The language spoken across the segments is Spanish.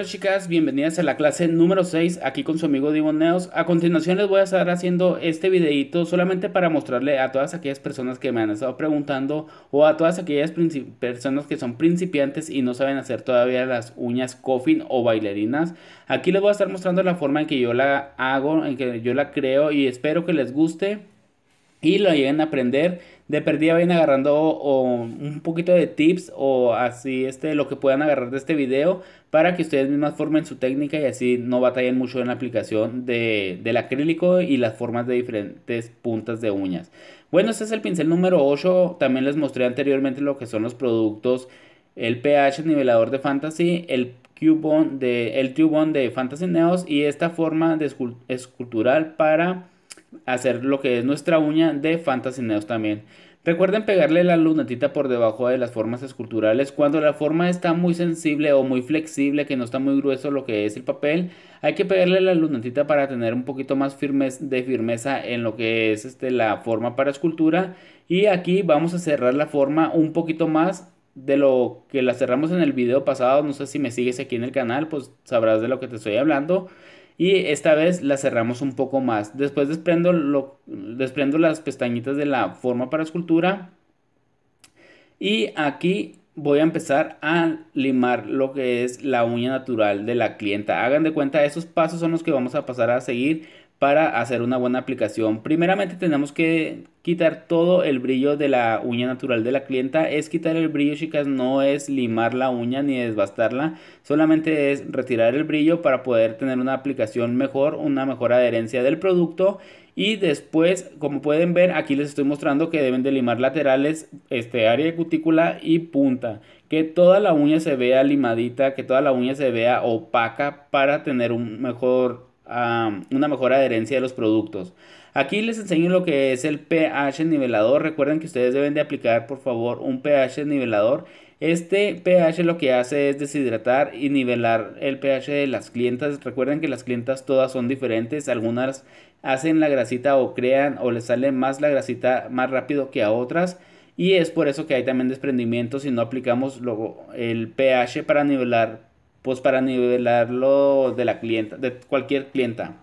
Hola chicas, bienvenidas a la clase número 6 aquí con su amigo Divo A continuación les voy a estar haciendo este videito solamente para mostrarle a todas aquellas personas que me han estado preguntando o a todas aquellas personas que son principiantes y no saben hacer todavía las uñas coffin o bailarinas. Aquí les voy a estar mostrando la forma en que yo la hago, en que yo la creo y espero que les guste y lo lleguen a aprender de perdida vayan agarrando un poquito de tips o así este lo que puedan agarrar de este video para que ustedes mismas formen su técnica y así no batallen mucho en la aplicación del acrílico y las formas de diferentes puntas de uñas. Bueno, este es el pincel número 8, también les mostré anteriormente lo que son los productos, el pH nivelador de Fantasy, el cubon de, el de Fantasy Neos y esta forma de escultural para hacer lo que es nuestra uña de fantasineos también. Recuerden pegarle la lunetita por debajo de las formas esculturales. Cuando la forma está muy sensible o muy flexible, que no está muy grueso lo que es el papel, hay que pegarle la lunetita para tener un poquito más de firmeza en lo que es este, la forma para escultura. Y aquí vamos a cerrar la forma un poquito más de lo que la cerramos en el video pasado. No sé si me sigues aquí en el canal, pues sabrás de lo que te estoy hablando. Y esta vez la cerramos un poco más. Después desprendo, lo, desprendo las pestañitas de la forma para escultura. Y aquí voy a empezar a limar lo que es la uña natural de la clienta. Hagan de cuenta, esos pasos son los que vamos a pasar a seguir para hacer una buena aplicación. Primeramente tenemos que quitar todo el brillo de la uña natural de la clienta. Es quitar el brillo, chicas, no es limar la uña ni desbastarla. Solamente es retirar el brillo para poder tener una aplicación mejor, una mejor adherencia del producto. Y después, como pueden ver, aquí les estoy mostrando que deben de limar laterales, este área de cutícula y punta. Que toda la uña se vea limadita, que toda la uña se vea opaca para tener un mejor una mejor adherencia de los productos. Aquí les enseño lo que es el pH nivelador. Recuerden que ustedes deben de aplicar por favor un pH nivelador. Este pH lo que hace es deshidratar y nivelar el pH de las clientas. Recuerden que las clientas todas son diferentes. Algunas hacen la grasita o crean o les sale más la grasita más rápido que a otras. Y es por eso que hay también desprendimiento si no aplicamos luego el pH para nivelar pues para nivelarlo de la clienta, de cualquier clienta.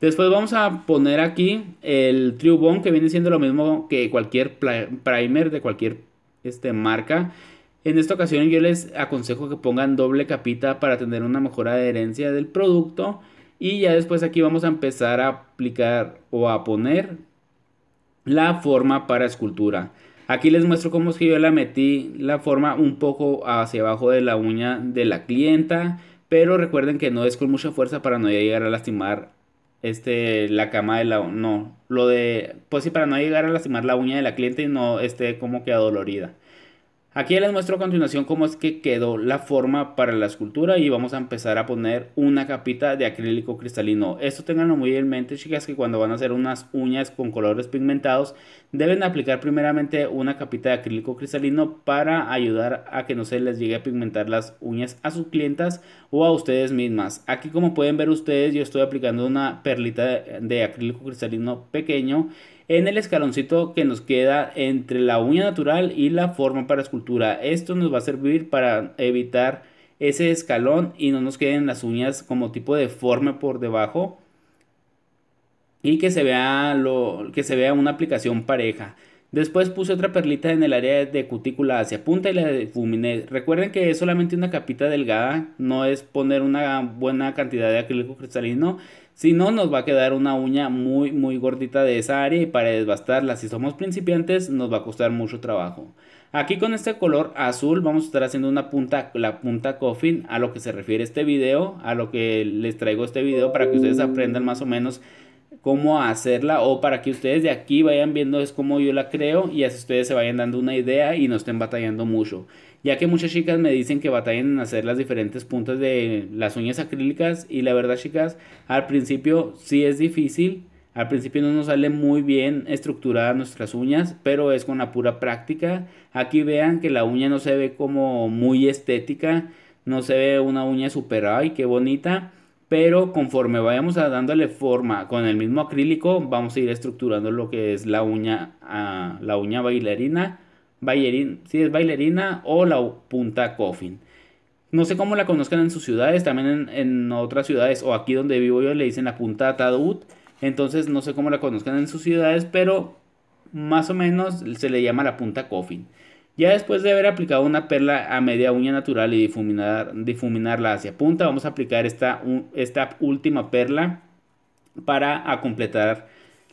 Después vamos a poner aquí el True que viene siendo lo mismo que cualquier primer de cualquier este, marca. En esta ocasión yo les aconsejo que pongan doble capita para tener una mejor adherencia del producto. Y ya después aquí vamos a empezar a aplicar o a poner la forma para escultura. Aquí les muestro cómo es que yo la metí la forma un poco hacia abajo de la uña de la clienta. Pero recuerden que no es con mucha fuerza para no llegar a lastimar este, la cama de la... No, lo de... Pues sí, para no llegar a lastimar la uña de la cliente y no esté como que adolorida. Aquí les muestro a continuación cómo es que quedó la forma para la escultura y vamos a empezar a poner una capita de acrílico cristalino. Esto tenganlo muy en mente chicas que cuando van a hacer unas uñas con colores pigmentados deben aplicar primeramente una capita de acrílico cristalino para ayudar a que no se les llegue a pigmentar las uñas a sus clientas o a ustedes mismas. Aquí como pueden ver ustedes yo estoy aplicando una perlita de acrílico cristalino pequeño en el escaloncito que nos queda entre la uña natural y la forma para escultura esto nos va a servir para evitar ese escalón y no nos queden las uñas como tipo deforme por debajo y que se vea lo que se vea una aplicación pareja. Después puse otra perlita en el área de cutícula hacia punta y la difuminé. Recuerden que es solamente una capita delgada, no es poner una buena cantidad de acrílico cristalino, si no nos va a quedar una uña muy muy gordita de esa área y para desbastarla si somos principiantes nos va a costar mucho trabajo. Aquí con este color azul vamos a estar haciendo una punta, la punta coffin a lo que se refiere este video, a lo que les traigo este video para que ustedes aprendan más o menos cómo hacerla o para que ustedes de aquí vayan viendo es como yo la creo y así ustedes se vayan dando una idea y no estén batallando mucho. Ya que muchas chicas me dicen que batallan en hacer las diferentes puntas de las uñas acrílicas y la verdad chicas, al principio sí es difícil, al principio no nos sale muy bien estructuradas nuestras uñas, pero es con la pura práctica. Aquí vean que la uña no se ve como muy estética, no se ve una uña super, ay, qué bonita. Pero conforme vayamos a dándole forma con el mismo acrílico, vamos a ir estructurando lo que es la uña, ah, la uña bailarina, bailarín, si es bailarina o la punta coffin. No sé cómo la conozcan en sus ciudades, también en, otras ciudades o aquí donde vivo yo le dicen la punta ataúd entonces no sé cómo la conozcan en sus ciudades, pero más o menos se le llama la punta coffin. Ya después de haber aplicado una perla a media uña natural y difuminar, difuminarla hacia punta, vamos a aplicar esta, esta última perla para completar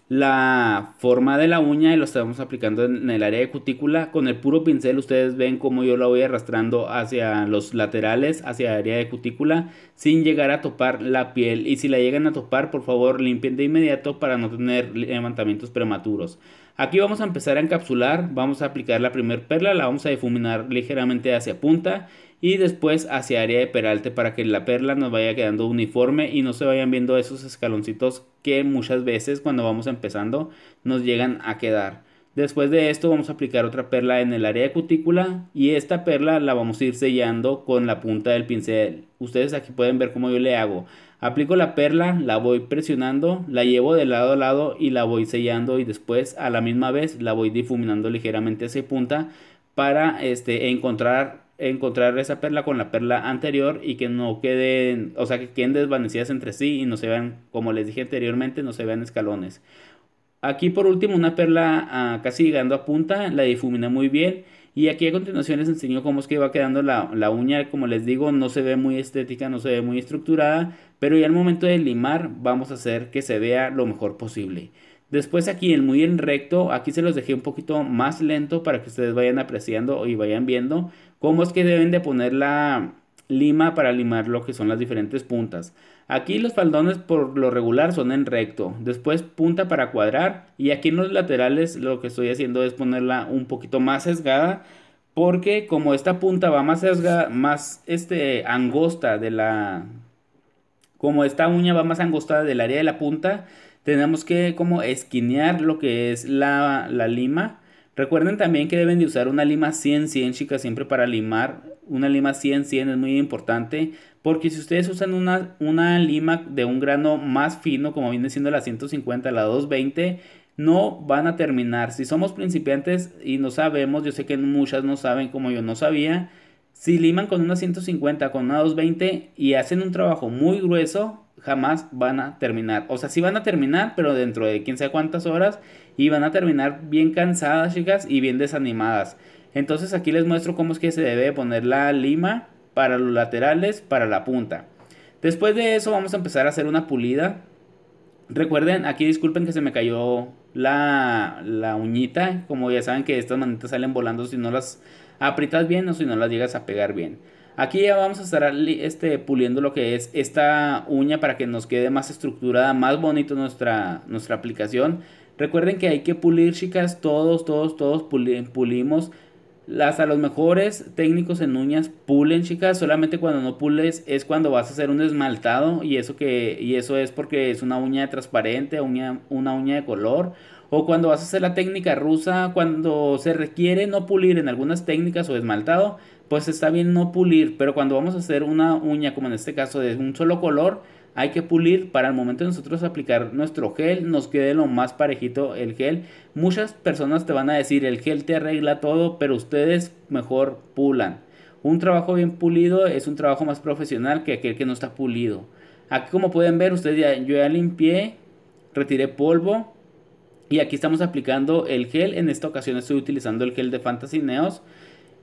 la forma de la uña y lo estamos aplicando en el área de cutícula. Con el puro pincel ustedes ven cómo yo la voy arrastrando hacia los laterales, hacia el área de cutícula, sin llegar a topar la piel. Y si la llegan a topar, por favor limpien de inmediato para no tener levantamientos prematuros. Aquí vamos a empezar a encapsular, vamos a aplicar la primer perla, la vamos a difuminar ligeramente hacia punta y después hacia área de peralte para que la perla nos vaya quedando uniforme y no se vayan viendo esos escaloncitos que muchas veces cuando vamos empezando nos llegan a quedar. Después de esto vamos a aplicar otra perla en el área de cutícula y esta perla la vamos a ir sellando con la punta del pincel. Ustedes aquí pueden ver cómo yo le hago. Aplico la perla, la voy presionando, la llevo de lado a lado y la voy sellando y después a la misma vez la voy difuminando ligeramente hacia punta para este, encontrar encontrar esa perla con la perla anterior y que no queden, o sea, que queden desvanecidas entre sí y no se vean, como les dije anteriormente, no se vean escalones. Aquí por último una perla ah, casi llegando a punta, la difumina muy bien y aquí a continuación les enseño cómo es que va quedando la, uña, como les digo, no se ve muy estética, no se ve muy estructurada, pero ya al momento de limar vamos a hacer que se vea lo mejor posible. Después aquí el muy en recto, aquí se los dejé un poquito más lento para que ustedes vayan apreciando y vayan viendo, cómo es que deben de poner la lima para limar lo que son las diferentes puntas. Aquí los faldones por lo regular son en recto, después punta para cuadrar y aquí en los laterales lo que estoy haciendo es ponerla un poquito más sesgada porque como esta punta va más sesgada, más este, angosta de la... Como esta uña va más angostada del área de la punta, tenemos que como esquinear lo que es la, la lima Recuerden también que deben de usar una lima 100-100, chicas, siempre para limar. Una lima 100-100 es muy importante porque si ustedes usan una, una lima de un grano más fino, como viene siendo la 150, la 220, no van a terminar. Si somos principiantes y no sabemos, yo sé que muchas no saben como yo no sabía, si liman con una 150, con una 220 y hacen un trabajo muy grueso, jamás van a terminar. O sea, si van a terminar, pero dentro de quién sabe cuántas horas. Y van a terminar bien cansadas, chicas, y bien desanimadas. Entonces aquí les muestro cómo es que se debe poner la lima para los laterales, para la punta. Después de eso vamos a empezar a hacer una pulida. Recuerden, aquí disculpen que se me cayó la, la uñita. Como ya saben que estas manitas salen volando si no las aprietas bien o si no las llegas a pegar bien. Aquí ya vamos a estar este, puliendo lo que es esta uña para que nos quede más estructurada, más bonito nuestra, nuestra aplicación. Recuerden que hay que pulir, chicas, todos, todos, todos pulimos. Las a los mejores técnicos en uñas pulen, chicas. Solamente cuando no pules es cuando vas a hacer un esmaltado. Y eso, que, y eso es porque es una uña transparente, una uña de color. O cuando vas a hacer la técnica rusa, cuando se requiere no pulir en algunas técnicas o esmaltado, pues está bien no pulir, pero cuando vamos a hacer una uña, como en este caso de un solo color, hay que pulir para el momento de nosotros aplicar nuestro gel, nos quede lo más parejito el gel. Muchas personas te van a decir, el gel te arregla todo, pero ustedes mejor pulan. Un trabajo bien pulido es un trabajo más profesional que aquel que no está pulido. Aquí como pueden ver, ustedes ya, yo ya limpié, retiré polvo, y aquí estamos aplicando el gel. En esta ocasión estoy utilizando el gel de Fantasy Neos.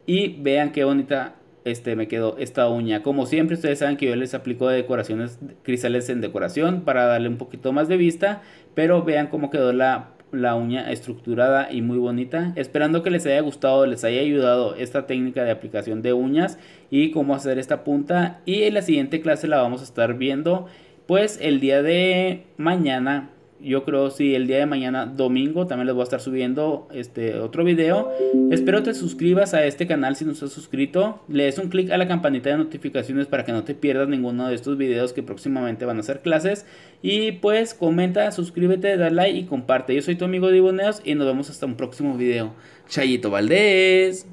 Y vean qué bonita este, me quedó esta uña. Como siempre, ustedes saben que yo les aplico decoraciones, cristales en decoración para darle un poquito más de vista. Pero vean cómo quedó la, la uña estructurada y muy bonita. Esperando que les haya gustado, les haya ayudado esta técnica de aplicación de uñas y cómo hacer esta punta. Y en la siguiente clase la vamos a estar viendo pues el día de mañana yo creo si el día de mañana domingo también les voy a estar subiendo este otro video espero te suscribas a este canal si no estás suscrito le des un clic a la campanita de notificaciones para que no te pierdas ninguno de estos videos que próximamente van a ser clases y pues comenta suscríbete da like y comparte yo soy tu amigo Diboneos y nos vemos hasta un próximo video Chayito Valdés